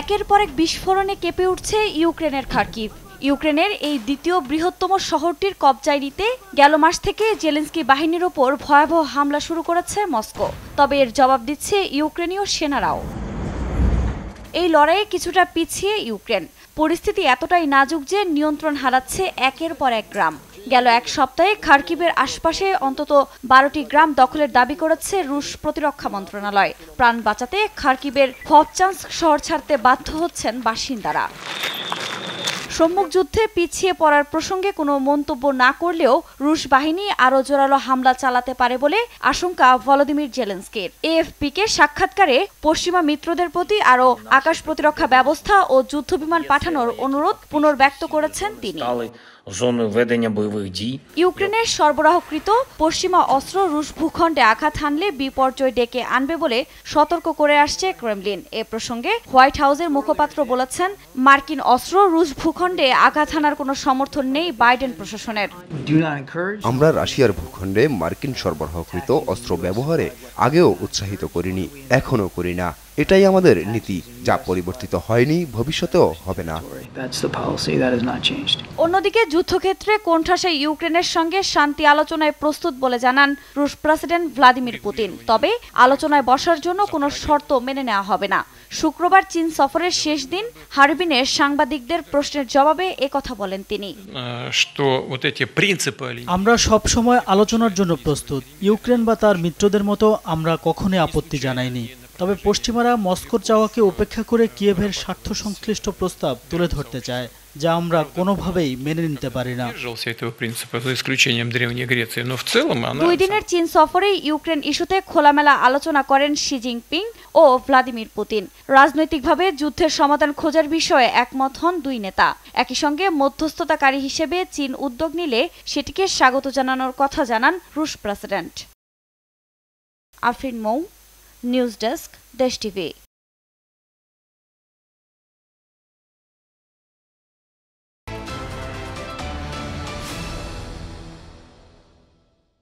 একের পর এক বিস্ফোরণে কেঁপে উঠছে ইউক্রেনের খার্কিভ ইউক্রেনের এই দ্বিতীয় বৃহত্তম শহরটির কবজায় নিতে গেল মাস থেকে জেলেন্সকি বাহিনীর ওপর ভয়াবহ হামলা শুরু করেছে মস্কো তবে এর জবাব দিচ্ছে ইউক্রেনীয় সেনারাও এই লড়াইয়ে কিছুটা পিছিয়ে ইউক্রেন পরিস্থিতি এতটাই নাজুক যে নিয়ন্ত্রণ হারাচ্ছে একের পর এক গ্রাম গেল এক সপ্তাহে খারকিবের আশপাশে অন্তত বারোটি গ্রাম দখলের দাবি করেছে রুশ প্রতিরক্ষা মন্ত্রণালয় প্রাণ বাঁচাতে খার্কিবের ফবচান্স শহর ছাড়তে বাধ্য হচ্ছেন বাসিন্দারা সম্মুখ যুদ্ধে পিছিয়ে পড়ার প্রসঙ্গে কোনো মন্তব্য না করলেও রুশ বাহিনী আরও জোরালো হামলা চালাতে পারে বলে আশঙ্কা ভলোদিমির এএফপি কে সাক্ষাৎকারে পশ্চিমা মিত্রদের প্রতি আরও আকাশ প্রতিরক্ষা ব্যবস্থা ও যুদ্ধ বিমান পাঠানোর অনুরোধ পুনর্ব্যক্ত করেছেন তিনি ইউক্রেনের সরবরাহকৃত পশ্চিমা অস্ত্র রুশ ভূখণ্ডে আঘাত হানলে বিপর্যয় ডেকে আনবে বলে সতর্ক করে আসছে ক্রেমলিন এ প্রসঙ্গে হোয়াইট হাউসের মুখপাত্র বলেছেন মার্কিন অস্ত্র রুশ ভূখণ্ড ভূখণ্ডে আঘাত হানার কোনো সমর্থন নেই বাইডেন প্রশাসনের আমরা রাশিয়ার ভূখণ্ডে মার্কিন সরবরাহকৃত অস্ত্র ব্যবহারে আগেও উৎসাহিত করিনি এখনও করি না এটাই আমাদের নীতি যা পরিবর্তিত হয়নি ভবিষ্যতেও হবে না অন্যদিকে যুদ্ধক্ষেত্রে কোণঠাসে ইউক্রেনের সঙ্গে শান্তি আলোচনায় প্রস্তুত বলে জানান রুশ প্রেসিডেন্ট ভ্লাদিমির পুতিন তবে আলোচনায় বসার জন্য কোনো শর্ত মেনে নেওয়া হবে না শুক্রবার চীন সফরের শেষ দিন হারবিনে সাংবাদিকদের প্রশ্নের জবাবে কথা বলেন তিনি আমরা সব সময় আলোচনার জন্য প্রস্তুত ইউক্রেন বা তার মিত্রদের মতো আমরা কখনোই আপত্তি জানাইনি তবে পশ্চিমারা মস্কোর চাওয়াকে উপেক্ষা করে কিয়েভের স্বার্থ সংশ্লিষ্ট প্রস্তাব তুলে ধরতে চায় যা আমরা কোনোভাবেই মেনে নিতে পারি না দুই দিনের চীন সফরে ইউক্রেন ইস্যুতে খোলামেলা আলোচনা করেন শি জিনপিং ও ভ্লাদিমির পুতিন রাজনৈতিকভাবে যুদ্ধের সমাধান খোঁজার বিষয়ে একমত হন দুই নেতা একই সঙ্গে মধ্যস্থতাকারী হিসেবে চীন উদ্যোগ নিলে সেটিকে স্বাগত জানানোর কথা জানান রুশ president Afrin Mou news desk डेस्टिवे